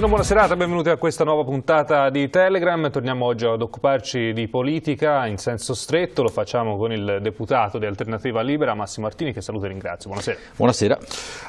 tutti buona serata, benvenuti a questa nuova puntata di Telegram. Torniamo oggi ad occuparci di politica in senso stretto, lo facciamo con il deputato di Alternativa Libera, Massimo Martini, che saluto e ringrazio. Buonasera. Buonasera.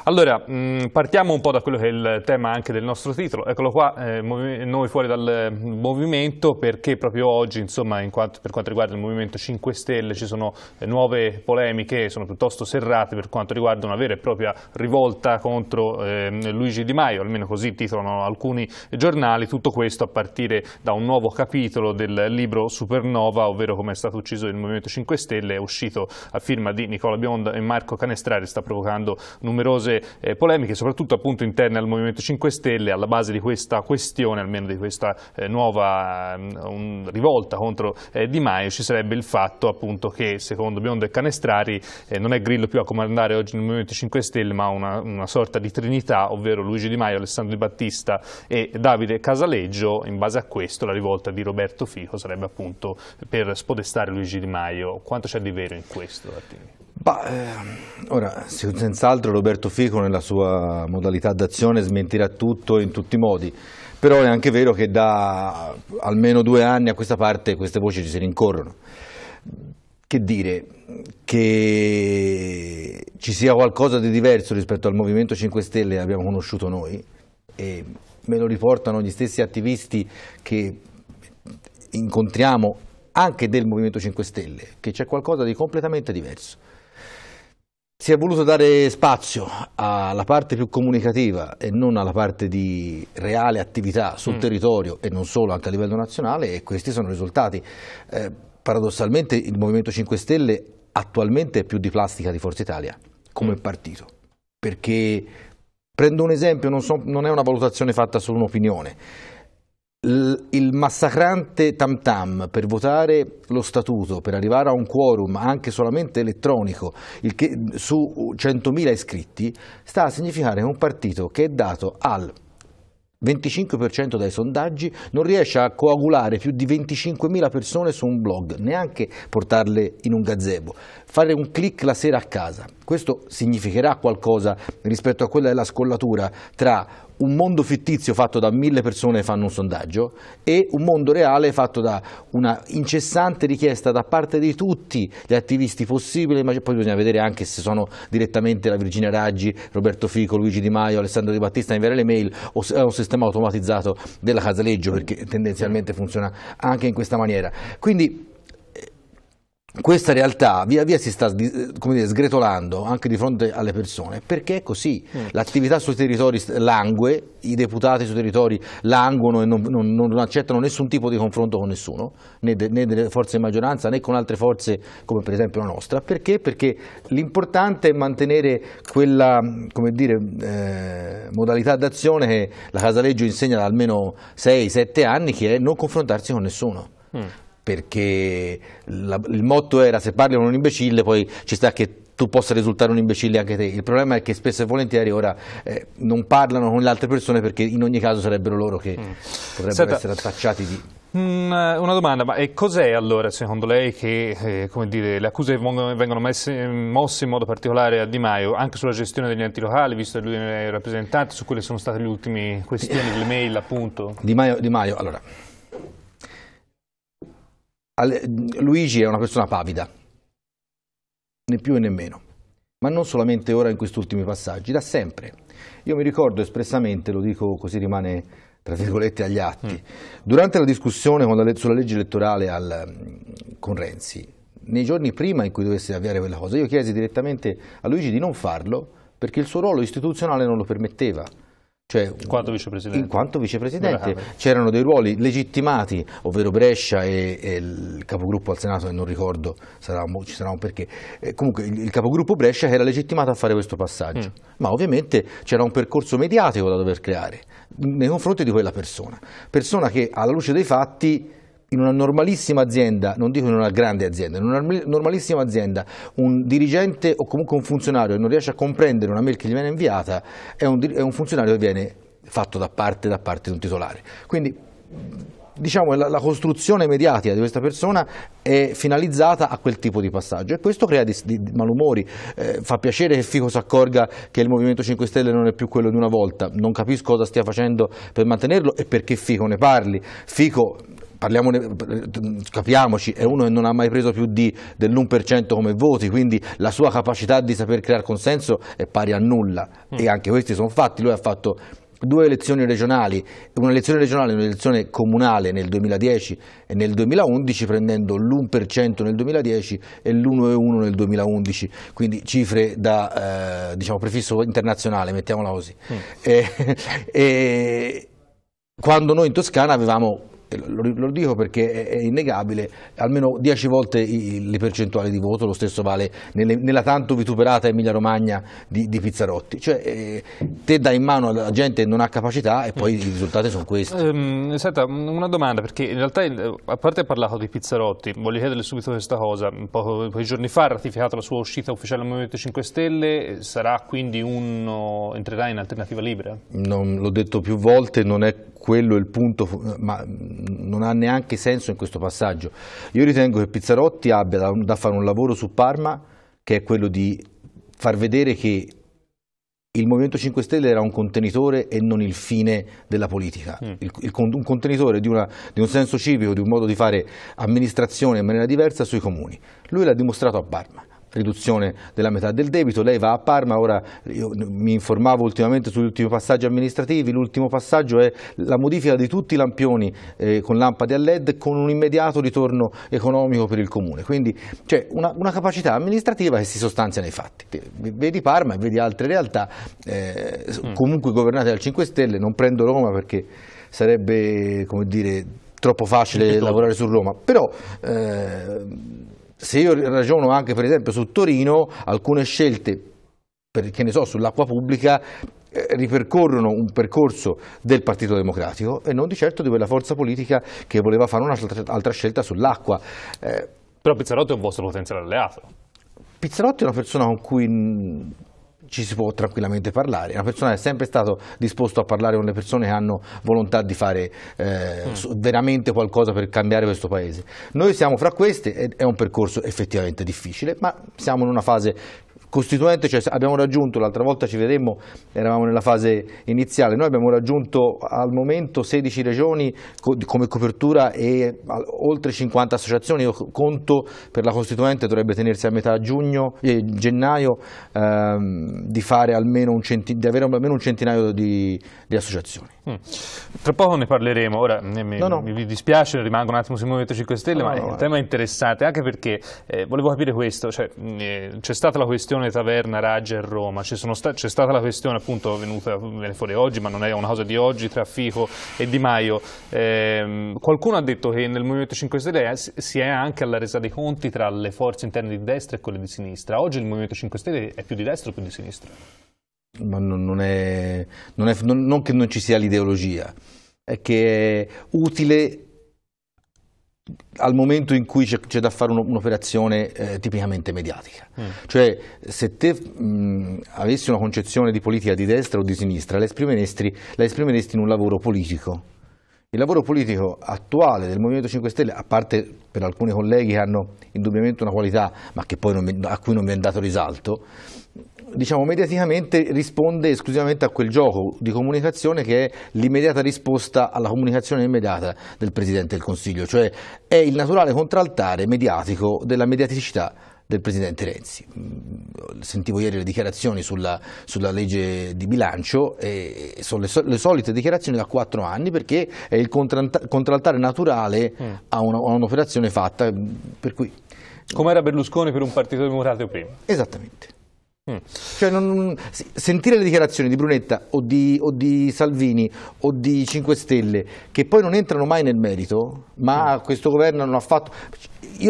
Allora, mm, partiamo un po' da quello che è il tema anche del nostro titolo. Eccolo qua, eh, noi fuori dal movimento, perché proprio oggi, insomma, in quanto, per quanto riguarda il Movimento 5 Stelle, ci sono eh, nuove polemiche, sono piuttosto serrate per quanto riguarda una vera e propria rivolta contro ehm, Luigi Di Maio, almeno così titolano alcuni alcuni giornali, tutto questo a partire da un nuovo capitolo del libro Supernova, ovvero come è stato ucciso il Movimento 5 Stelle, è uscito a firma di Nicola Biondo e Marco Canestrari, sta provocando numerose eh, polemiche, soprattutto appunto interne al Movimento 5 Stelle, alla base di questa questione, almeno di questa eh, nuova um, rivolta contro eh, Di Maio, ci sarebbe il fatto appunto che secondo Biondo e Canestrari eh, non è Grillo più a comandare oggi nel Movimento 5 Stelle, ma una, una sorta di trinità, ovvero Luigi Di Maio, Alessandro Di Battista e Davide Casaleggio in base a questo la rivolta di Roberto Fico sarebbe appunto per spodestare Luigi Di Maio. Quanto c'è di vero in questo? Bah, eh, ora, senz'altro Roberto Fico nella sua modalità d'azione smentirà tutto in tutti i modi, però è anche vero che da almeno due anni a questa parte queste voci ci si rincorrono. Che dire, che ci sia qualcosa di diverso rispetto al Movimento 5 Stelle che abbiamo conosciuto noi, e me lo riportano gli stessi attivisti che incontriamo anche del Movimento 5 Stelle, che c'è qualcosa di completamente diverso. Si è voluto dare spazio alla parte più comunicativa e non alla parte di reale attività sul mm. territorio e non solo, anche a livello nazionale e questi sono i risultati. Eh, paradossalmente il Movimento 5 Stelle attualmente è più di plastica di Forza Italia come mm. partito, perché Prendo un esempio, non, so, non è una valutazione fatta su un'opinione. il massacrante tam tam per votare lo statuto, per arrivare a un quorum anche solamente elettronico che, su 100.000 iscritti, sta a significare che un partito che è dato al 25% dai sondaggi non riesce a coagulare più di 25.000 persone su un blog, neanche portarle in un gazebo, fare un click la sera a casa. Questo significherà qualcosa rispetto a quella della scollatura tra un mondo fittizio fatto da mille persone che fanno un sondaggio e un mondo reale fatto da una incessante richiesta da parte di tutti gli attivisti possibili, ma poi bisogna vedere anche se sono direttamente la Virginia Raggi, Roberto Fico, Luigi Di Maio, Alessandro Di Battista a inviare le mail o se è un sistema automatizzato della Casaleggio perché tendenzialmente funziona anche in questa maniera. Quindi questa realtà via via si sta dire, sgretolando anche di fronte alle persone perché è così, mm. l'attività sui territori langue, i deputati sui territori languono e non, non, non accettano nessun tipo di confronto con nessuno, né, de, né, delle forze di maggioranza né con altre forze come per esempio la nostra, perché? Perché l'importante è mantenere quella dire, eh, modalità d'azione che la Casaleggio insegna da almeno 6-7 anni che è non confrontarsi con nessuno. Mm perché la, il motto era se parli con un imbecille poi ci sta che tu possa risultare un imbecille anche te. Il problema è che spesso e volentieri ora eh, non parlano con le altre persone perché in ogni caso sarebbero loro che mm. potrebbero Senta, essere attacciati di... Mm, eh, una domanda, ma cos'è allora secondo lei che eh, dire, le accuse vengono messe, mosse in modo particolare a Di Maio anche sulla gestione degli enti locali, visto che lui è rappresentante, su quelle sono state le ultime questioni, le mail appunto? Di Maio, di Maio allora Luigi è una persona pavida, né più e né meno, ma non solamente ora in questi ultimi passaggi, da sempre. Io mi ricordo espressamente, lo dico così rimane tra virgolette agli atti, mm. durante la discussione sulla legge elettorale al, con Renzi, nei giorni prima in cui dovesse avviare quella cosa, io chiesi direttamente a Luigi di non farlo perché il suo ruolo istituzionale non lo permetteva. Cioè, in quanto vicepresidente. In quanto vicepresidente c'erano dei ruoli legittimati, ovvero Brescia e, e, il capogruppo al Senato, e non ricordo, sarà, ci sarà un perché. Eh, comunque il, il, capogruppo Brescia era legittimato a fare questo passaggio, mm. ma ovviamente c'era un percorso mediatico da dover creare nei confronti di quella persona. Persona che alla luce dei fatti in una normalissima azienda, non dico in una grande azienda, in una normalissima azienda un dirigente o comunque un funzionario non riesce a comprendere una mail che gli viene inviata è un, è un funzionario che viene fatto da parte, da parte di un titolare. Quindi diciamo, la, la, costruzione mediatica di questa persona è finalizzata a quel tipo di passaggio e questo crea di, di, di malumori. Eh, fa piacere che Fico si accorga che il Movimento 5 Stelle non è più quello di una volta. Non capisco cosa stia facendo per mantenerlo e perché Fico ne parli. Fico parliamone, capiamoci, è uno che non ha mai preso più di, dell'1% come voti, quindi la sua capacità di saper creare consenso è pari a nulla mm. e anche questi sono fatti, lui ha fatto due elezioni regionali, una elezione regionale e un'elezione comunale nel 2010 e nel 2011, prendendo l'1% nel 2010 e l'1,1 nel 2011, quindi cifre da eh, diciamo, prefisso internazionale, mettiamola così. Mm. E, eh, e, quando noi in Toscana avevamo eh, lo, lo, dico perché è, è, innegabile, almeno 10 volte i, le percentuali di voto, lo stesso vale nelle, nella tanto vituperata Emilia Romagna di, di Pizzarotti, cioè eh, te dai in mano alla gente che non ha capacità e poi i risultati sono questi. Um, senta, una domanda, perché in realtà, a parte ha parlato di Pizzarotti, voglio chiederle subito questa cosa, poco, pochi giorni fa ha ratificato la sua uscita ufficiale al Movimento 5 Stelle, sarà quindi uno, entrerà in alternativa libera? l'ho detto più volte, non è quello il punto, ma non ha neanche senso in questo passaggio. Io ritengo che Pizzarotti abbia da, da fare un lavoro su Parma che è quello di far vedere che il Movimento 5 Stelle era un contenitore e non il fine della politica, mm. il, il, un contenitore di, una, di, un senso civico, di un modo di fare amministrazione in maniera diversa sui comuni. Lui l'ha dimostrato a Parma riduzione della metà del debito, lei va a Parma, ora mi informavo ultimamente sugli ultimi passaggi amministrativi, l'ultimo passaggio è la modifica di tutti i lampioni eh, con lampade a led con un immediato ritorno economico per il comune, quindi c'è una, una, capacità amministrativa che si sostanzia nei fatti, vedi Parma e vedi altre realtà eh, mm. comunque governate dal 5 Stelle, non prendo Roma perché sarebbe come dire troppo facile lavorare su Roma, però eh, se io ragiono anche per esempio su Torino, alcune scelte, perché ne so, sull'acqua pubblica eh, ripercorrono un percorso del Partito Democratico e non di certo di quella forza politica che voleva fare un'altra scelta sull'acqua. Eh, Però Pizzarotti è un vostro potenziale alleato. Pizzarotti è una persona con cui ci si può tranquillamente parlare. Una persona è sempre stato disposto a parlare con le persone che hanno volontà di fare eh, mm. veramente qualcosa per cambiare questo paese. Noi siamo fra queste, è un percorso effettivamente difficile, ma siamo in una fase costituente, cioè abbiamo raggiunto, l'altra volta ci vedemmo, eravamo nella fase iniziale, noi abbiamo raggiunto al momento 16 regioni come copertura e oltre 50 associazioni, io conto per la costituente dovrebbe tenersi a metà giugno, eh, gennaio ehm, di, centi, di, avere almeno un centinaio di, di associazioni. Mm. Tra poco ne parleremo, ora mi, no, no. mi dispiace, rimango un attimo sul Movimento 5 Stelle, no, ma il tema è interessante anche perché eh, volevo capire questo, cioè, mm, eh, c'è stata la questione le taverna Raggia e Roma, c'è sta stata la questione appunto venuta viene fuori oggi, ma non è una cosa di oggi, tra Fico e Di Maio. Eh, qualcuno ha detto che nel Movimento 5 Stelle si è anche alla resa dei conti tra le forze interne di destra e quelle di sinistra. Oggi il Movimento 5 Stelle è più di destra o più di sinistra? Ma non, non, è, non, è, non che non ci sia l'ideologia, è che è utile al momento in cui c'è, da fare un'operazione eh, tipicamente mediatica. Mm. Cioè, se te mh, avessi una concezione di politica di destra o di sinistra, la esprimeresti, la esprimeresti in un lavoro politico. Il lavoro politico attuale del Movimento 5 Stelle, a parte per alcuni colleghi che hanno indubbiamente una qualità, ma non, a cui non viene dato risalto, diciamo, mediaticamente risponde esclusivamente a quel gioco di comunicazione che è l'immediata risposta alla comunicazione immediata del Presidente del Consiglio, cioè è il naturale contraltare mediatico della mediaticità del Presidente Renzi. Mm, sentivo ieri le dichiarazioni sulla, sulla legge di bilancio e sono le, so, le, solite dichiarazioni da quattro anni perché è il contraltare naturale mm. a un'operazione fatta mm, per cui... Com'era Berlusconi per un partito democratico prima? Esattamente. Mm. Cioè non, sentire le dichiarazioni di Brunetta o di, o di, Salvini o di 5 Stelle che poi non entrano mai nel merito, ma mm. questo governo non ha fatto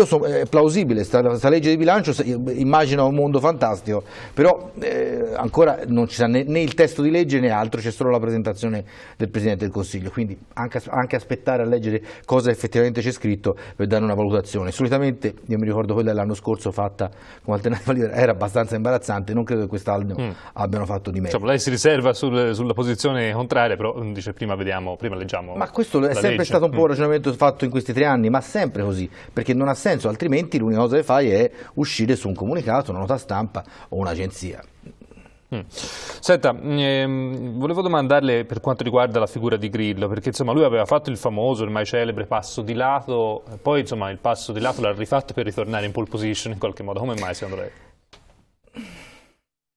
so, è plausibile, questa legge di bilancio immagina un mondo fantastico, però eh, ancora non ci sa né, né, il testo di legge né altro, c'è solo la presentazione del Presidente del Consiglio, quindi anche, anche aspettare a leggere cosa effettivamente c'è scritto per dare una valutazione. Solitamente, io mi ricordo quella dell'anno scorso fatta come alternativa libera, era abbastanza imbarazzante, non credo che quest'anno mm. abbiano fatto di meglio. Cioè, lei si riserva sul, sulla posizione contraria, però mm, dice prima vediamo, prima leggiamo Ma questo è sempre legge. stato un po' un mm. ragionamento fatto in questi tre anni, ma sempre così, perché non ha ha senso, altrimenti l'unica cosa che fai è uscire su un comunicato, una nota stampa o un'agenzia. Mm. Senta, ehm, volevo domandarle per quanto riguarda la figura di Grillo, perché insomma lui aveva fatto il famoso, ormai celebre passo di lato, poi insomma il passo di lato l'ha rifatto per ritornare in pole position in qualche modo, come mai secondo lei?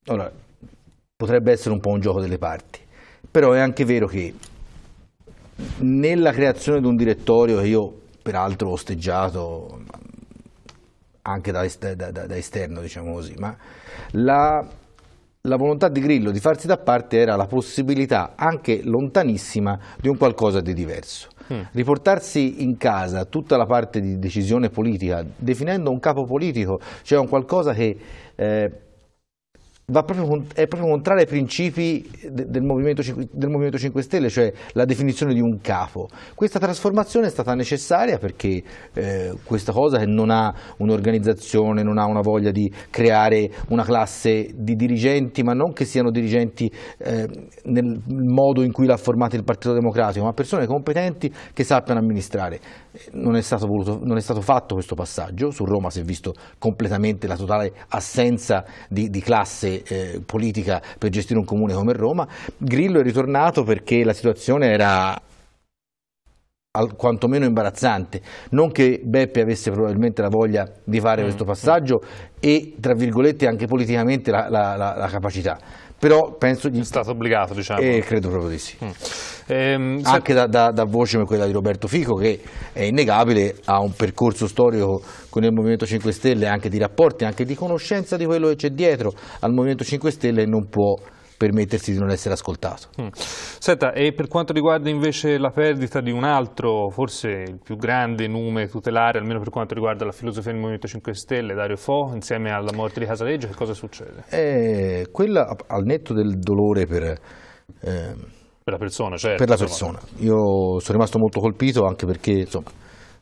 Allora, potrebbe essere un po' un gioco delle parti, però è anche vero che nella creazione di un direttorio che io peraltro osteggiato anche da, da, da, da esterno, diciamo così, ma la, la volontà di Grillo di farsi da parte era la possibilità, anche lontanissima, di un qualcosa di diverso. Mm. Riportarsi in casa tutta la parte di decisione politica, definendo un capo politico, cioè un qualcosa che eh, Proprio, è proprio contrario ai principi del movimento, del movimento, 5 Stelle, cioè la definizione di un capo. Questa trasformazione è stata necessaria perché eh, questa cosa che non ha un'organizzazione, non ha una voglia di creare una classe di dirigenti, ma non che siano dirigenti eh, nel modo in cui l'ha formato il Partito Democratico, ma persone competenti che sappiano amministrare non è, stato voluto, non è stato fatto questo passaggio, su Roma si è visto completamente la totale assenza di, di classe eh, politica per gestire un comune come Roma, Grillo è ritornato perché la situazione era quantomeno imbarazzante. Non che Beppe avesse probabilmente la voglia di fare mm. questo mm. passaggio e, tra virgolette, anche politicamente la, la, la, la capacità però penso... Gli... È stato obbligato, diciamo. Eh, credo proprio di sì. Mm. Ehm, se... Anche da, da, da, voce come quella di Roberto Fico, che è innegabile, ha un percorso storico con il Movimento 5 Stelle, anche di rapporti, anche di conoscenza di quello che c'è dietro al Movimento 5 Stelle e non può permettersi di non essere ascoltato. Mm. Senta, e per quanto riguarda invece la perdita di un altro, forse il più grande nome tutelare, almeno per quanto riguarda la filosofia del Movimento 5 Stelle, Dario Fo, insieme alla morte di Casaleggio, che cosa succede? Eh, quella, al netto del dolore per... Eh, per la persona, certo. Per la persona. Io sono rimasto molto colpito anche perché, insomma,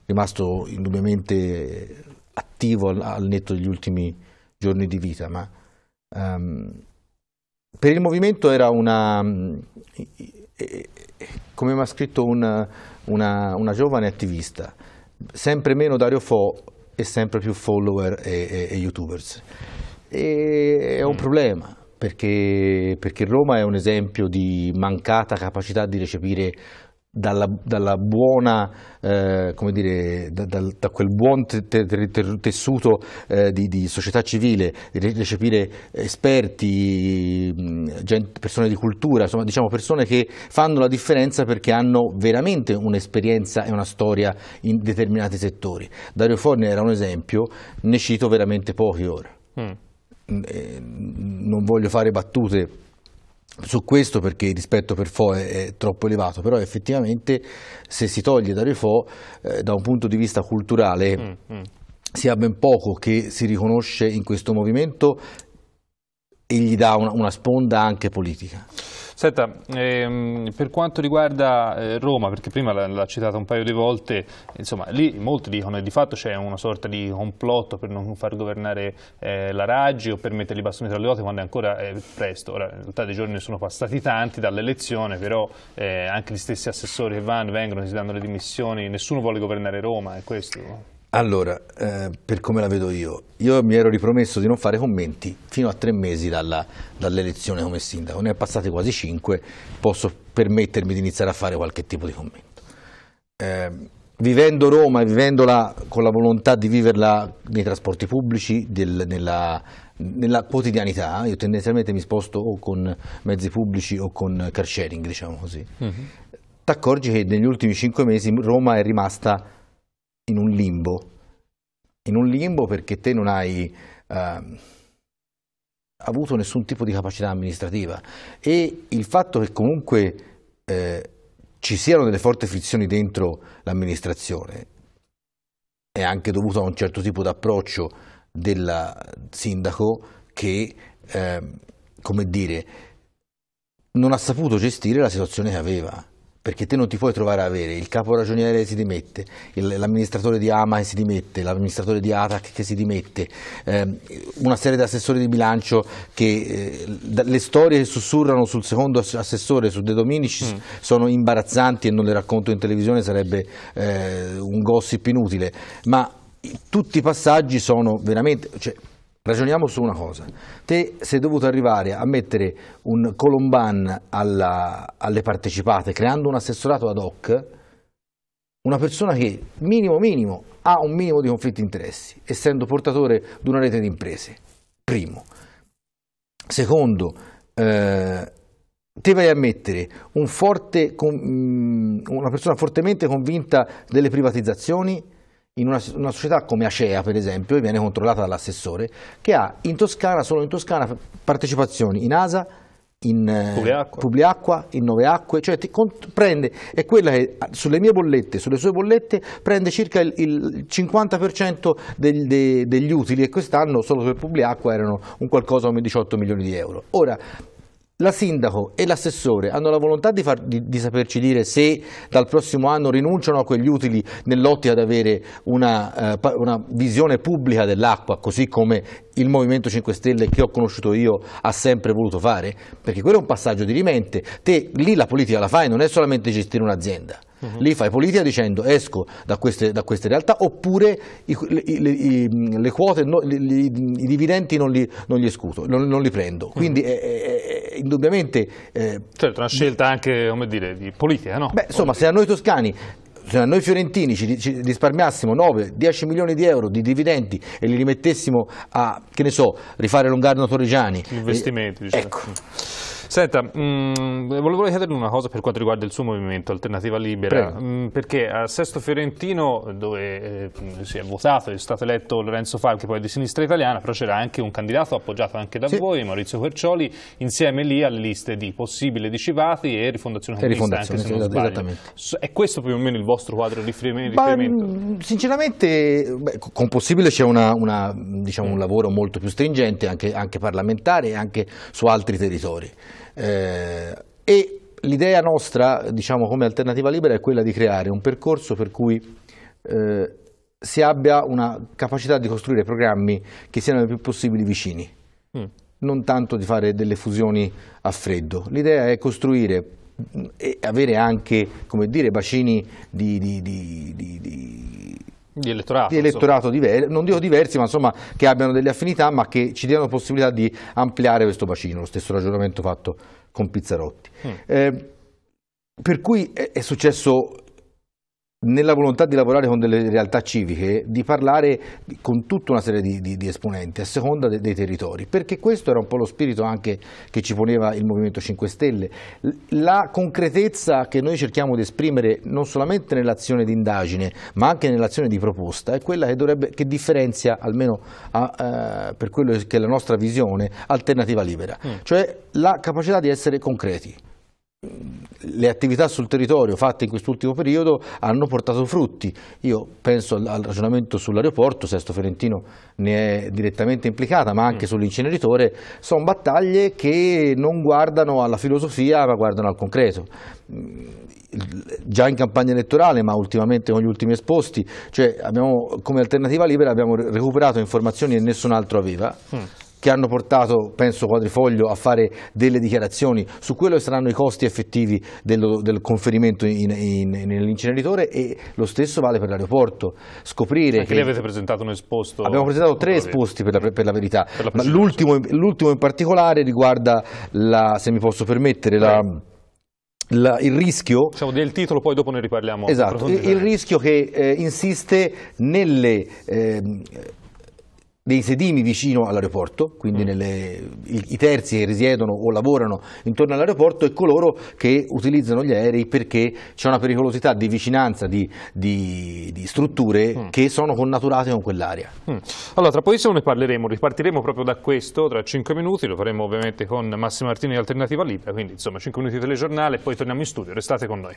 rimasto indubbiamente attivo al, al netto degli ultimi giorni di vita, ma... Um, per il movimento era una, mm, come mi ha scritto una, una, una, giovane attivista, sempre meno Dario Fo e sempre più follower e, e, e youtubers. E è un mm. problema. Perché, perché, Roma è un esempio di mancata capacità di recepire dalla, dalla buona, eh, dire, da, da, da, quel buon te, te, te, tessuto eh, di, di, società civile, recepire esperti, gente, persone di cultura, insomma diciamo persone che fanno la differenza perché hanno veramente un'esperienza e una storia in determinati settori. Dario Forni era un esempio, ne cito veramente pochi ora. Mm. mm eh, non voglio fare battute su questo perché il rispetto per Fo è, è, troppo elevato, però effettivamente se si toglie da FO eh, da un punto di vista culturale mm, mm. si ha ben poco che si riconosce in questo movimento e gli dà una, una sponda anche politica. Senta, ehm, per quanto riguarda eh, Roma, perché prima l'ha citata un paio di volte, insomma, lì molti dicono che di fatto c'è una sorta di complotto per non far governare eh, la Raggi o per metterli i bastoni tra le ruote quando è ancora eh, presto. Ora, in realtà dei giorni ne sono passati tanti dall'elezione, però eh, anche gli stessi assessori che vanno, vengono, si danno le dimissioni, nessuno vuole governare Roma, è questo? Allora, eh, per come la vedo io, io mi ero ripromesso di non fare commenti fino a tre mesi dall'elezione dall come sindaco, ne è passati quasi cinque, posso permettermi di iniziare a fare qualche tipo di commento. Eh, vivendo Roma e vivendola con la volontà di viverla nei trasporti pubblici, del, nella, nella, quotidianità, io tendenzialmente mi sposto o con mezzi pubblici o con car sharing, diciamo così, mm -hmm. ti accorgi che negli ultimi cinque mesi Roma è rimasta in un limbo, in un limbo perché te non hai eh, avuto nessun tipo di capacità amministrativa e il fatto che comunque eh, ci siano delle forti frizioni dentro l'amministrazione è anche dovuto a un certo tipo di approccio del sindaco che, eh, come dire, non ha saputo gestire la situazione che aveva perché te non ti puoi trovare a avere il capo ragioniere che si dimette, l'amministratore di AMA che si dimette, l'amministratore di ATAC che si dimette, ehm, una serie di assessori di bilancio che eh, le storie che sussurrano sul secondo assessore, su De Dominici, mm. sono imbarazzanti e non le racconto in televisione, sarebbe eh, un gossip inutile, ma tutti i passaggi sono veramente... Cioè, Ragioniamo su una cosa, te sei dovuto arrivare a mettere un Colomban alla, alle partecipate creando un assessorato ad hoc, una persona che minimo minimo ha un minimo di conflitti di interessi, essendo portatore di una rete di imprese, primo. Secondo, eh, te vai a mettere un forte, mm, una persona fortemente convinta delle privatizzazioni in una, una, società come Acea per esempio viene controllata dall'assessore che ha in Toscana, solo in Toscana, partecipazioni in ASA, in eh, Publiacqua, Publiacqua in Nove Acque, cioè prende, è quella che sulle mie bollette, sulle sue bollette prende circa il, il 50% del, de, degli utili e quest'anno solo per Publiacqua erano un qualcosa come 18 milioni di euro. Ora, la sindaco e l'assessore hanno la volontà di, far, di, di, saperci dire se dal prossimo anno rinunciano a quegli utili nell'ottica di avere una, eh, una visione pubblica dell'acqua, così come il Movimento 5 Stelle che ho conosciuto io ha sempre voluto fare? Perché quello è un passaggio di rimente, te lì la politica la fai, non è solamente gestire un'azienda. Lì fai politica dicendo esco da queste, da queste realtà oppure i, le, i, le, quote, no, li, i dividendi non li, non li escuto, non, non, li prendo. Quindi uh è, è, è, indubbiamente... Eh, certo, una scelta anche, come dire, di politica, no? Beh, insomma, se a noi toscani se a noi fiorentini ci, risparmiassimo 9-10 milioni di euro di dividendi e li rimettessimo a, che ne so, rifare Longarno Torrigiani. Investimenti, eh, diciamo. Ecco. Senta, mh, mm, volevo chiederle una cosa per quanto riguarda il suo movimento Alternativa Libera, mh, mm, perché a Sesto Fiorentino, dove eh, si è votato è stato eletto Lorenzo Falchi, poi di Sinistra Italiana, però c'era anche un candidato appoggiato anche da sì. voi, Maurizio Quercioli, insieme lì alle liste di Possibile di Civati e Rifondazione Comunista, anche se non sbaglio. È questo più o meno il vostro quadro di riferimento? Bah, mm, sinceramente, beh, con Possibile c'è diciamo, un lavoro molto più stringente, anche, anche parlamentare e anche su altri territori. Eh, e l'idea nostra, diciamo come alternativa libera, è quella di creare un percorso per cui eh, si abbia una capacità di costruire programmi che siano il più possibile vicini, mm. non tanto di fare delle fusioni a freddo. L'idea è costruire mm, e avere anche dire, bacini di, di, di, di di elettorato, di elettorato diver, non dico diversi, ma insomma che abbiano delle affinità, ma che ci diano possibilità di ampliare questo bacino. Lo stesso ragionamento fatto con Pizzarotti. Mm. Eh, per cui è, è successo nella volontà di lavorare con delle realtà civiche, di parlare con tutta una serie di, di, di esponenti a seconda de, dei territori, perché questo era un po' lo spirito anche che ci poneva il Movimento 5 Stelle. La concretezza che noi cerchiamo di esprimere non solamente nell'azione di indagine, ma anche nell'azione di proposta, è quella che, dovrebbe, che differenzia, almeno a, eh, per quello che è la nostra visione, alternativa libera, mm. cioè la capacità di essere concreti le attività sul territorio fatte in quest'ultimo periodo hanno portato frutti. Io penso al, ragionamento sull'aeroporto, Sesto Ferentino ne è direttamente implicata, ma anche mm. sull'inceneritore, sono battaglie che non guardano alla filosofia ma guardano al concreto. Già in campagna elettorale, ma ultimamente con gli ultimi esposti, cioè abbiamo, come alternativa libera abbiamo recuperato informazioni che nessun altro aveva. Mm che hanno portato, penso, Quadrifoglio a fare delle dichiarazioni su quello che saranno i costi effettivi del, del conferimento nell'inceneritore e lo stesso vale per l'aeroporto. Scoprire Anche che lì avete presentato un esposto. Abbiamo presentato tre esposti per la, per la verità, ma l'ultimo, in particolare riguarda, la, se mi posso permettere, la... La, il rischio... Diciamo del titolo, poi dopo ne riparliamo. Esatto, il rischio che eh, insiste nelle... Eh, dei sedimi vicino all'aeroporto, quindi mm. nelle, i, i, terzi che risiedono o lavorano intorno all'aeroporto e coloro che utilizzano gli aerei perché c'è una pericolosità di vicinanza di, di, di strutture mm. che sono connaturate con quell'area. Mm. Allora, tra pochissimo ne parleremo, ripartiremo proprio da questo tra 5 minuti, lo faremo ovviamente con Massimo Martini di Alternativa Libera, quindi insomma 5 minuti di telegiornale e poi torniamo in studio, restate con noi.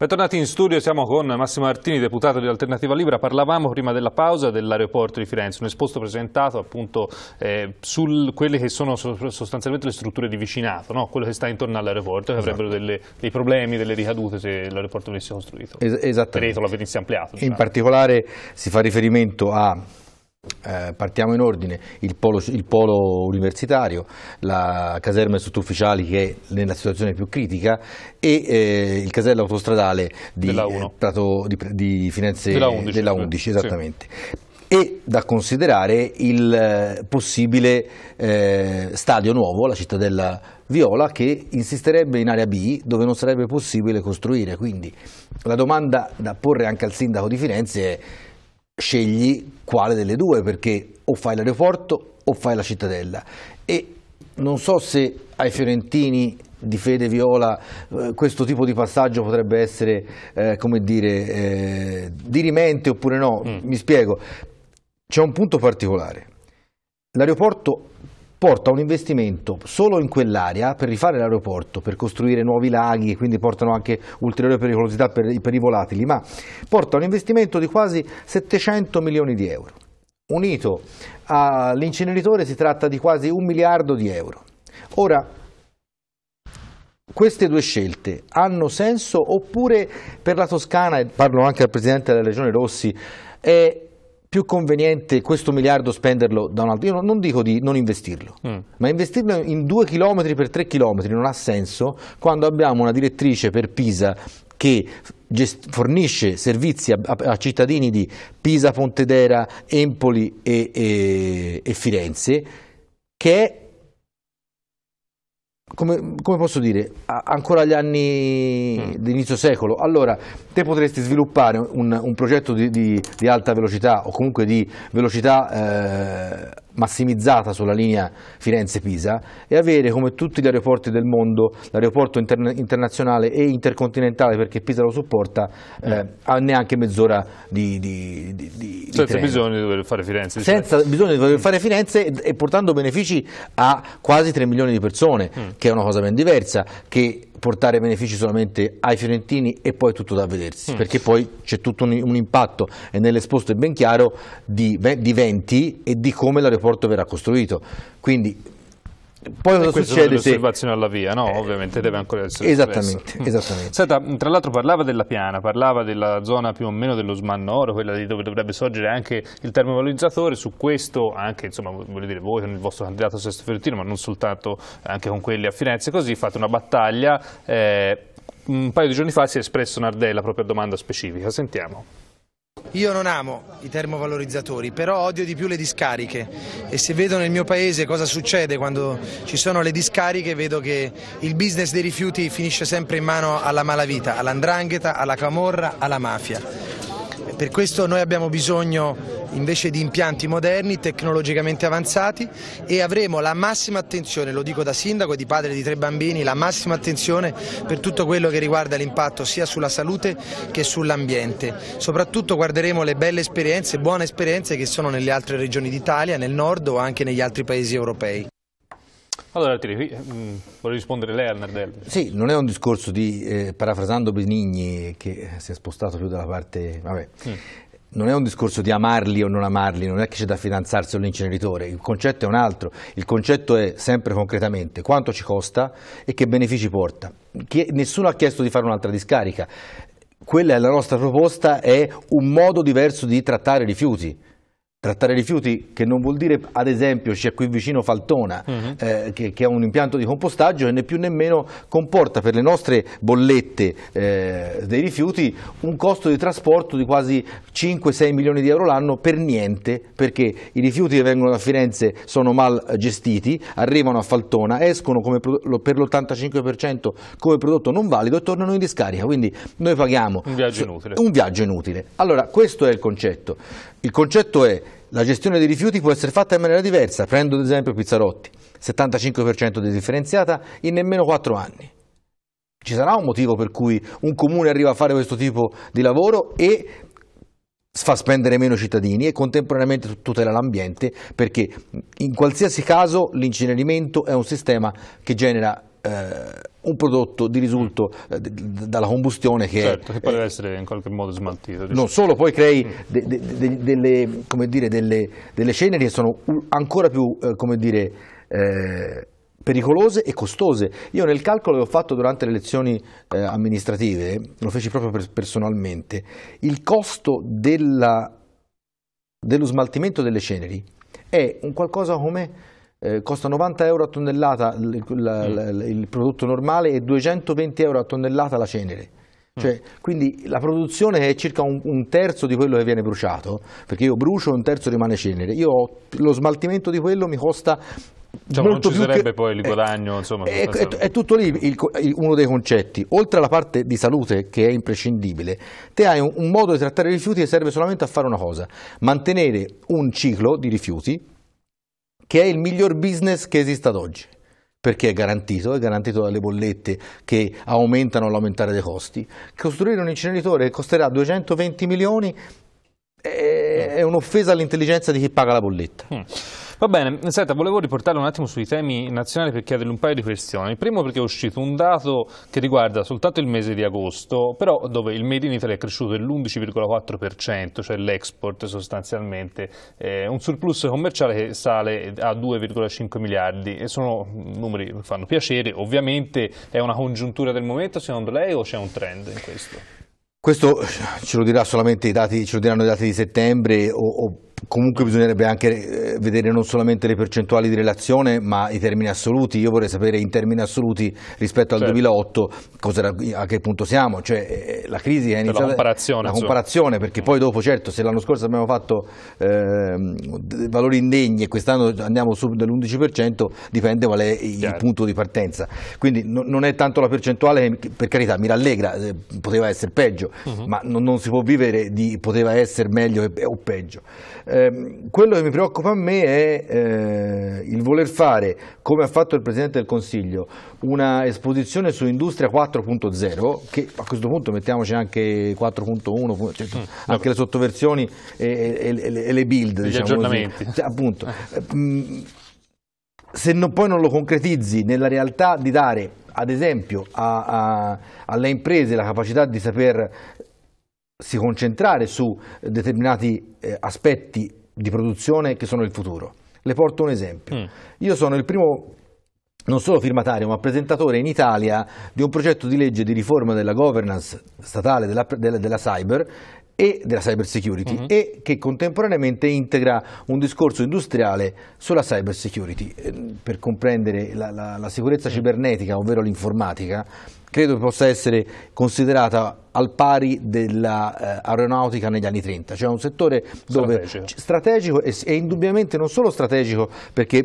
Bentornati in studio, siamo con Massimo Martini, deputato di Alternativa Libera. Parlavamo prima della pausa dell'aeroporto di Firenze, un esposto presentato appunto eh, su quelle che sono sostanzialmente le strutture di vicinato, no? quello che sta intorno all'aeroporto, che esatto. avrebbero delle, dei problemi, delle ricadute se l'aeroporto venisse costruito. Es esattamente. Peretola venisse ampliato. Diciamo. In particolare si fa riferimento a eh, partiamo in ordine, il polo, il polo, universitario, la caserma dei sottufficiali che è nella situazione più critica e eh, il casello autostradale di, eh, Prato, di, di Firenze della 11, della 11 esattamente. Sì. E da considerare il eh, possibile eh, stadio nuovo, la cittadella Viola, che insisterebbe in area B dove non sarebbe possibile costruire. Quindi la domanda da porre anche al sindaco di Firenze è scegli quale delle due perché o fai l'aeroporto o fai la cittadella e non so se ai fiorentini di Fede Viola eh, questo tipo di passaggio potrebbe essere eh, come dire eh, dirimente oppure no, mm. mi spiego c'è un punto particolare l'aeroporto porta un investimento solo in quell'area per rifare l'aeroporto, per costruire nuovi laghi, quindi portano anche ulteriore pericolosità per, per i volatili, ma porta un investimento di quasi 700 milioni di euro. Unito all'inceneritore si tratta di quasi un miliardo di euro. Ora, queste due scelte hanno senso oppure per la Toscana, e parlo anche al Presidente della Regione Rossi, è più conveniente questo miliardo spenderlo da un altro. Io non dico di non investirlo, mm. ma investirlo in due chilometri per tre chilometri non ha senso quando abbiamo una direttrice per Pisa che fornisce servizi a, a, a, cittadini di Pisa, Pontedera, Empoli e, e, e Firenze che è come, come, posso dire, ancora agli anni mm. d'inizio secolo. Allora, te potresti sviluppare un, un progetto di, di, di, alta velocità o comunque di velocità eh, massimizzata sulla linea Firenze-Pisa e avere come tutti gli aeroporti del mondo l'aeroporto interna internazionale e intercontinentale perché Pisa lo supporta eh, ha neanche mezz'ora di, di, di, di, senza di bisogno di dover fare Firenze diciamo. senza bisogno di dover fare Firenze e, e portando benefici a quasi 3 milioni di persone mm. che è una cosa ben diversa che portare benefici solamente ai fiorentini e poi tutto da vedersi, mm. perché poi c'è tutto un, un, impatto e nell'esposto è ben chiaro di, di, 20 e di come l'aeroporto verrà costruito. Quindi poi cosa succede? L'osservazione osservazione alla via, no? Eh, Ovviamente deve ancora essere esattamente, mm. esattamente. Senta, tra l'altro parlava della piana, parlava della zona più o meno dello smanno quella di dove dovrebbe sorgere anche il termovalorizzatore, su questo anche, insomma, voglio dire, voi con il vostro candidato Sesto Fiorentino, ma non soltanto, eh, anche con quelli a Firenze, così fate una battaglia. Eh, un paio di giorni fa si è espresso Nardella proprio a domanda specifica, sentiamo. Io non amo i termovalorizzatori, però odio di più le discariche e se vedo nel mio paese cosa succede quando ci sono le discariche vedo che il business dei rifiuti finisce sempre in mano alla malavita, all'andrangheta, alla camorra, alla mafia. Per questo noi abbiamo bisogno invece di impianti moderni, tecnologicamente avanzati e avremo la massima attenzione, lo dico da sindaco e di padre di tre bambini, la massima attenzione per tutto quello che riguarda l'impatto sia sulla salute che sull'ambiente. Soprattutto guarderemo le belle esperienze, buone esperienze che sono nelle altre regioni d'Italia, nel nord o anche negli altri paesi europei. Allora, vorrei mm, rispondere lei al Nardelli. Sì, non è un discorso di, eh, parafrasando Benigni, che si è spostato più dalla parte... Vabbè, mm. Non è un discorso di amarli o non amarli, non è che c'è da fidanzarsi all'inceneritore, il concetto è un altro, il concetto è sempre concretamente quanto ci costa e che benefici porta. Che, nessuno ha chiesto di fare un'altra discarica, quella è la nostra proposta, è un modo diverso di trattare i rifiuti Trattare rifiuti che non vuol dire ad esempio c'è qui vicino Faltona uh mhm. -huh. eh, che, che, ha un impianto di compostaggio e né più né meno comporta per le nostre bollette eh, dei rifiuti un costo di trasporto di quasi 5-6 milioni di euro l'anno per niente perché i rifiuti che vengono da Firenze sono mal gestiti, arrivano a Faltona, escono per l'85% come prodotto non valido e tornano in discarica, quindi noi paghiamo un viaggio inutile. Un viaggio inutile. Allora questo è il concetto, il concetto è la gestione dei rifiuti può essere fatta in maniera diversa, prendo ad esempio Pizzarotti, 75% di differenziata in nemmeno 4 anni. Ci sarà un motivo per cui un comune arriva a fare questo tipo di lavoro e fa spendere meno cittadini e contemporaneamente tutela l'ambiente perché in qualsiasi caso l'incenerimento è un sistema che genera eh, un prodotto di risulto eh, dalla combustione che, certo, che poi deve eh, essere in qualche modo smaltito. Diciamo. Non solo, poi crei mm. de, de, de, delle, dire, delle, delle, ceneri che sono ancora più eh, dire, eh, pericolose e costose. Io nel calcolo che ho fatto durante le lezioni amministrative, lo feci proprio per, personalmente, il costo della, dello smaltimento delle ceneri è un qualcosa come eh, costa 90 euro a tonnellata il, la, mm. la, il prodotto normale e 220 euro a tonnellata la cenere. Mm. Cioè, quindi la produzione è circa un, un, terzo di quello che viene bruciato, perché io brucio e un terzo rimane cenere. Io, lo smaltimento di quello mi costa Diciamo, non ci sarebbe che... poi il eh, guadagno, eh, insomma. È, è, è, tutto lì il, il, uno dei concetti. Oltre alla parte di salute che è imprescindibile, te hai un, un modo di trattare i rifiuti che serve solamente a fare una cosa, mantenere un ciclo di rifiuti che è il miglior business che esista ad oggi perché è garantito, è garantito dalle bollette che aumentano l'aumentare dei costi. Costruire un inceneritore che costerà 220 milioni è eh, è un'offesa all'intelligenza di chi paga la bolletta. Mm. Va bene, senta, volevo riportare un attimo sui temi nazionali per chiederle un paio di questioni. Il primo perché è uscito un dato che riguarda soltanto il mese di agosto, però dove il Made in Italy è cresciuto dell'11,4%, cioè l'export sostanzialmente, eh, un surplus commerciale che sale a 2,5 miliardi e sono mm, numeri che fanno piacere, ovviamente è una congiuntura del momento secondo lei o c'è un trend in questo? Questo eh, ce lo, solamente i dati, ce lo diranno i dati di settembre o, o Comunque bisognerebbe anche eh, vedere non solamente le percentuali di relazione ma i termini assoluti, io vorrei sapere in termini assoluti rispetto al certo. 2008 cosa, a che punto siamo, cioè eh, la crisi è cioè, iniziata... La comparazione. La comparazione perché poi dopo certo se l'anno scorso abbiamo fatto eh, valori indegni e quest'anno andiamo su dell'11% dipende qual è il Chiaro. punto di partenza, quindi no, non è tanto la percentuale che per carità mi rallegra, eh, poteva essere peggio, uh mhm. -huh. ma non, non, si può vivere di poteva essere meglio o peggio. Ehm, quello che mi preoccupa a me è eh, il voler fare, come ha fatto il Presidente del Consiglio, una esposizione su Industria 4.0, che a questo punto mettiamoci anche 4.1, cioè, mm, anche le sottoversioni e, e, e, le, e le build, diciamo aggiornamenti. Cioè, appunto. Eh. Eh, mm, se non, poi non lo concretizzi nella realtà di dare ad esempio a, a, alle imprese la capacità di saper si concentrare su determinati eh, aspetti di produzione che sono il futuro. Le porto un esempio. Mm. Io sono il primo non solo firmatario, ma presentatore in Italia di un progetto di legge di riforma della governance statale della, della, della cyber e della cyber security uh-huh. e che contemporaneamente integra un discorso industriale sulla cyber security. Eh, per comprendere la, la, la sicurezza cibernetica, ovvero l'informatica, credo possa essere considerata al pari dell'aeronautica eh, negli anni 30, cioè un settore dove strategico, strategico e, e indubbiamente non solo strategico perché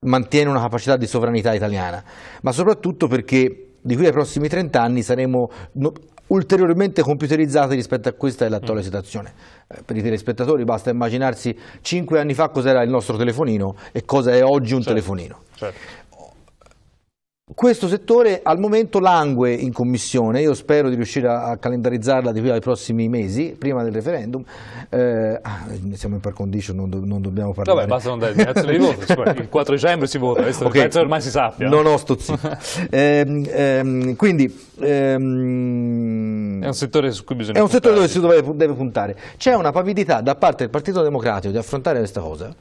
mantiene una capacità di sovranità italiana, ma soprattutto perché di qui ai prossimi 30 anni saremo ulteriormente computerizzati rispetto a questa è l'attuale mm. situazione. Eh, per i telespettatori basta immaginarsi cinque anni fa cos'era il nostro telefonino e cosa è oggi un certo, telefonino. Certo. Questo settore al momento langue in commissione, io spero di riuscire a calendarizzarla di qui ai prossimi mesi, prima del referendum. Eh, siamo ah, in par condition, non, do, non dobbiamo parlare. Vabbè, basta non dare indicazione di voto, il 4 dicembre si vota, questo okay. penso ormai si sappia. Non ho sto zitto. ehm, ehm quindi... Ehm, è un settore su cui bisogna È un puntare. settore dove si deve puntare. C'è una pavidità da parte del Partito Democratico di affrontare questa cosa?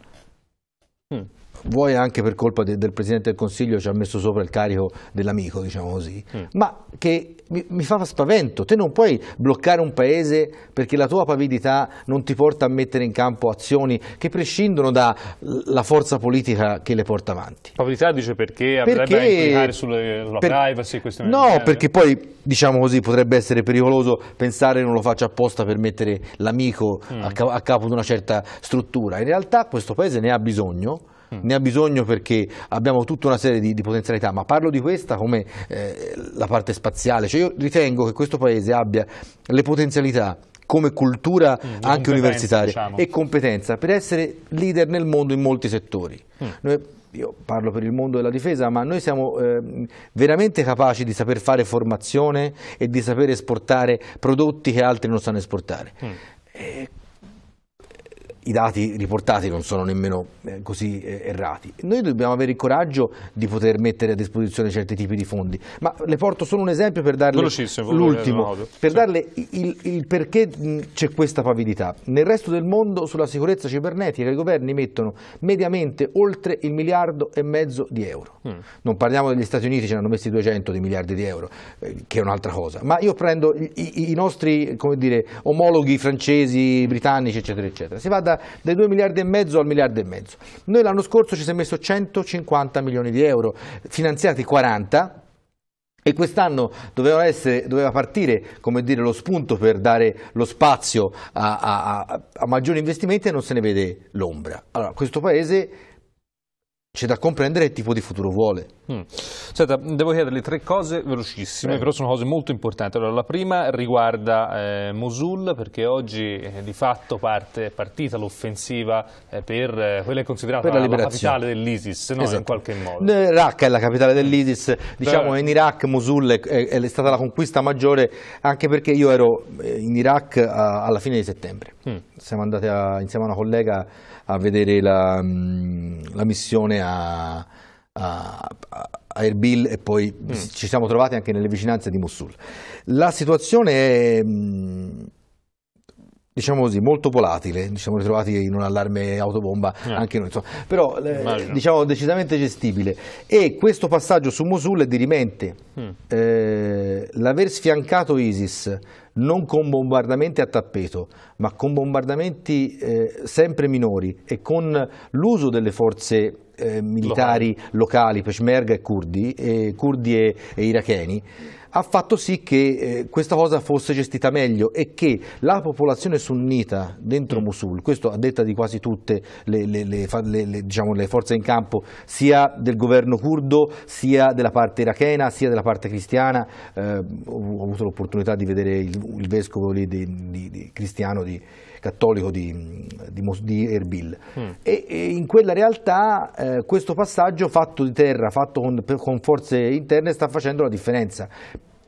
Mm vuoi anche per colpa de, del Presidente del Consiglio ci ha messo sopra il carico dell'amico, diciamo così, mm. ma che mi, mi, fa spavento, te non puoi bloccare un paese perché la tua pavidità non ti porta a mettere in campo azioni che prescindono dalla forza politica che le porta avanti. Pavidità dice perché, perché a implicare sulle, sulla per, privacy? No, perché poi diciamo così potrebbe essere pericoloso pensare non lo faccia apposta per mettere l'amico mm. a, a capo di una certa struttura, in realtà questo paese ne ha bisogno ne ha bisogno perché abbiamo tutta una serie di, di potenzialità, ma parlo di questa come eh, la parte spaziale, cioè io ritengo che questo paese abbia le potenzialità come cultura mm, anche universitaria diciamo. e competenza per essere leader nel mondo in molti settori. Mm. Noi, io parlo per il mondo della difesa, ma noi siamo eh, veramente capaci di saper fare formazione e di saper esportare prodotti che altri non sanno esportare. Mm. Eh, i dati riportati non sono nemmeno eh, così eh, errati. Noi dobbiamo avere il coraggio di poter mettere a disposizione certi tipi di fondi, ma le porto solo un esempio per darle l'ultimo, per sì. darle il, il perché c'è questa pavidità. Nel resto del mondo sulla sicurezza cibernetica i governi mettono mediamente oltre il miliardo e mezzo di euro. Mm. Non parliamo degli Stati Uniti, ce ne hanno messi 200 di miliardi di euro, eh, che è un'altra cosa, ma io prendo i, i nostri dire, omologhi francesi, britannici, eccetera, eccetera. Si va da porta dai 2 miliardi e mezzo al miliardo e mezzo. Noi l'anno scorso ci siamo messo 150 milioni di euro, finanziati 40, e quest'anno doveva, doveva, partire dire, lo spunto per dare lo spazio a, a, a maggiori investimenti e non se ne vede l'ombra. Allora, questo Paese c'è da comprendere che tipo di futuro vuole. Mm. Senta, devo chiederle tre cose velocissime, eh. però sono cose molto importanti. Allora, la prima riguarda eh, Mosul, perché oggi eh, di fatto parte, è partita l'offensiva eh, per eh, quella che è considerata la, la, capitale dell'ISIS, no? esatto. in qualche modo. Eh, Raqqa è la capitale dell'ISIS, diciamo Beh. in Iraq Mosul è, è, stata la conquista maggiore, anche perché io ero in Iraq a, alla fine di settembre. Mm. Siamo andati a, insieme a una collega a vedere la, mm, la missione a, a, a, Erbil e poi mm. ci siamo trovati anche nelle vicinanze di Mosul. La situazione è mm, diciamo così, molto volatile, ci siamo ritrovati in un allarme autobomba eh. anche noi, insomma. però eh, diciamo decisamente gestibile e questo passaggio su Mosul è dirimente, mm. eh, l'aver sfiancato ISIS non con bombardamenti a tappeto, ma con bombardamenti eh, sempre minori e con l'uso delle forze eh, militari locali, locali peshmerga e curdi, eh, curdi e, e iracheni, ha fatto sì che eh, questa cosa fosse gestita meglio e che la popolazione sunnita dentro mm. Mosul, questo a detta di quasi tutte le, le, le, diciamo, le, forze in campo, sia del governo curdo, sia della parte irachena, sia della parte cristiana, eh, ho, ho avuto l'opportunità di vedere il, il vescovo lì di, di, di, cristiano di cattolico di, di, di Erbil. Mm. E, e, in quella realtà eh, questo passaggio fatto di terra, fatto con, con forze interne, sta facendo la differenza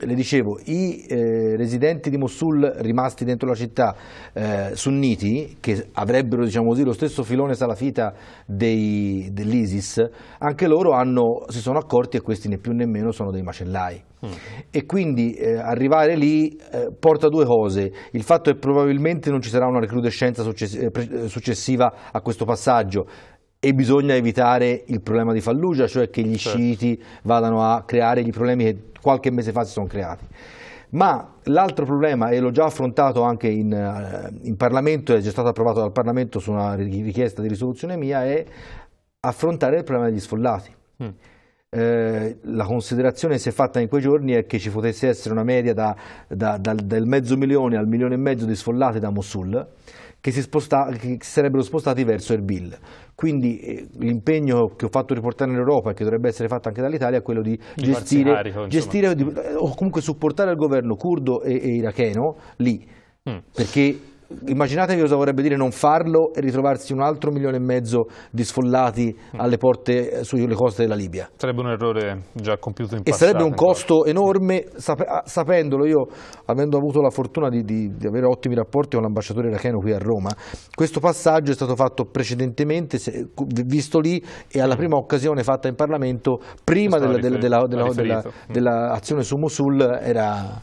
le dicevo, i eh, residenti di Mosul rimasti dentro la città eh, sunniti, che avrebbero diciamo così, lo stesso filone salafita dell'ISIS, anche loro hanno, si sono accorti e questi né più né meno sono dei macellai. Mm. E quindi eh, arrivare lì eh, porta due cose, il fatto è che probabilmente non ci sarà una recrudescenza eh, eh, successiva a questo passaggio, e bisogna evitare il problema di Fallujah, cioè che gli certo. sciiti vadano a creare gli problemi che qualche mese fa si sono creati. Ma l'altro problema, e l'ho già affrontato anche in, eh, in Parlamento, è già stato approvato dal Parlamento su una richiesta di risoluzione mia, è affrontare il problema degli sfollati. Mm. Eh, la considerazione che si è fatta in quei giorni è che ci potesse essere una media da, da, dal, mezzo milione al milione e mezzo di sfollati da Mosul che si, sposta, che si sarebbero spostati verso Erbil. Quindi eh, l'impegno che ho fatto riportare in Europa e che dovrebbe essere fatto anche dall'Italia è quello di, di gestire, carico, gestire di, o comunque supportare il governo curdo e, e iracheno lì, mm. perché immaginatevi cosa vorrebbe dire non farlo e ritrovarsi un altro milione e mezzo di sfollati mm. alle porte eh, sulle coste della Libia. Sarebbe un errore già compiuto in passato. E sarebbe un costo enorme, sap ah, sapendolo io, avendo avuto la fortuna di, di, di avere ottimi rapporti con l'ambasciatore iracheno qui a Roma, questo passaggio è stato fatto precedentemente, se, visto lì e alla mm. prima occasione fatta in Parlamento, prima dell'azione mm. su Mosul era...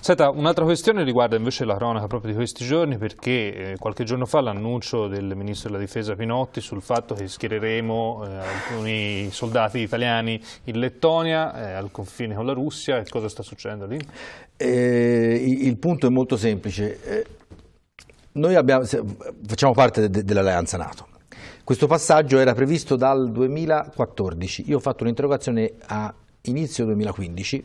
Senta, un'altra questione riguarda invece la cronaca proprio di questi giorni, attenzione perché eh, qualche giorno fa l'annuncio del Ministro della Difesa Pinotti sul fatto che schiereremo eh, alcuni soldati italiani in Lettonia, eh, al confine con la Russia, e cosa sta succedendo lì? Eh, il punto è molto semplice. Noi abbiamo, facciamo parte de, dell'alleanza NATO. Questo passaggio era previsto dal 2014. Io ho fatto un'interrogazione a inizio 2015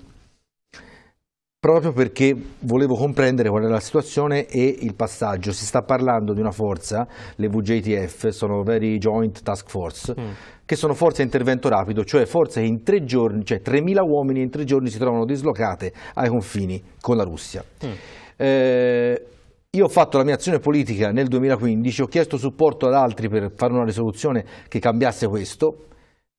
proprio perché volevo comprendere qual è la situazione e il passaggio. Si sta parlando di una forza, le VJTF, sono veri Joint Task Force, mm. che sono forze a intervento rapido, cioè forze che in tre giorni, cioè 3.000 uomini in tre giorni si trovano dislocate ai confini con la Russia. Mm. Eh, io ho fatto la mia azione politica nel 2015, ho chiesto supporto ad altri per fare una risoluzione che cambiasse questo,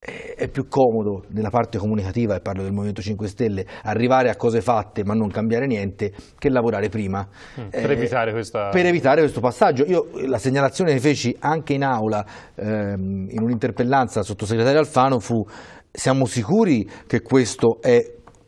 è più comodo nella parte comunicativa, e parlo del Movimento 5 Stelle, arrivare a cose fatte ma non cambiare niente che lavorare prima. Mm, eh, per, eh, evitare questa... per, evitare questo passaggio. Io eh, la segnalazione che feci anche in aula, ehm, in un'interpellanza al sottosegretario Alfano, fu siamo sicuri che questo è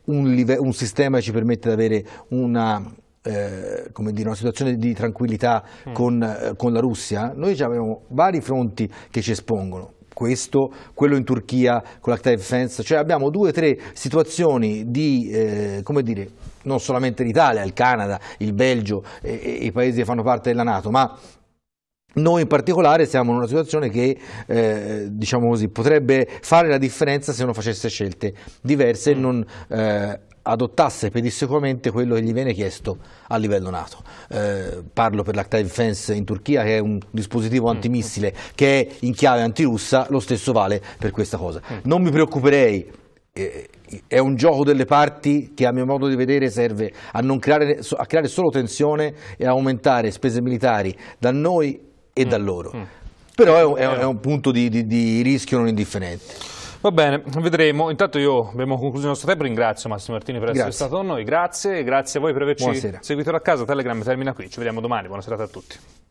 un, un sistema che ci permette di avere una, eh, come dire, una situazione di tranquillità mm. con, eh, con la Russia, noi abbiamo vari fronti che ci espongono questo, quello in Turchia con l'Active Fence, cioè abbiamo due o tre situazioni di, eh, come dire, non solamente l'Italia, il Canada, il Belgio e, e i paesi che fanno parte della Nato, ma noi in particolare siamo in una situazione che eh, diciamo così, potrebbe fare la differenza se uno facesse scelte diverse e mm. non eh, adottasse pedissequamente quello che gli viene chiesto a livello NATO. Eh, parlo per l'Active Fence in Turchia che è un dispositivo mm. antimissile che è in chiave antirussa, lo stesso vale per questa cosa. Mm. Non mi preoccuperei eh, è un gioco delle parti che a mio modo di vedere serve a, creare, a creare, solo tensione e a aumentare spese militari da noi e da mm. loro. Però è un, eh. è un punto di, di, di rischio non indifferente. Va bene, vedremo. Intanto io abbiamo concluso il nostro tempo, ringrazio Massimo Martini per grazie. essere stato con noi, grazie, grazie a voi per averci Buonasera. seguito da casa. Telegram termina qui, ci vediamo domani, buona serata a tutti.